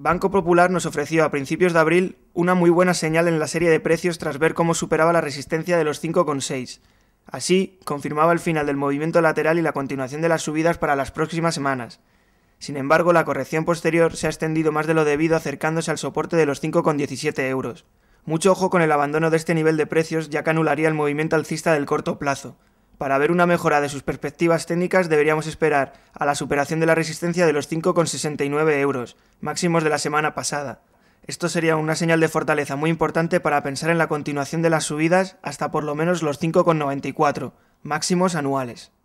Banco Popular nos ofreció a principios de abril una muy buena señal en la serie de precios tras ver cómo superaba la resistencia de los 5,6. Así, confirmaba el final del movimiento lateral y la continuación de las subidas para las próximas semanas. Sin embargo, la corrección posterior se ha extendido más de lo debido acercándose al soporte de los 5,17 euros. Mucho ojo con el abandono de este nivel de precios ya que anularía el movimiento alcista del corto plazo. Para ver una mejora de sus perspectivas técnicas deberíamos esperar a la superación de la resistencia de los 5,69 euros, máximos de la semana pasada. Esto sería una señal de fortaleza muy importante para pensar en la continuación de las subidas hasta por lo menos los 5,94, máximos anuales.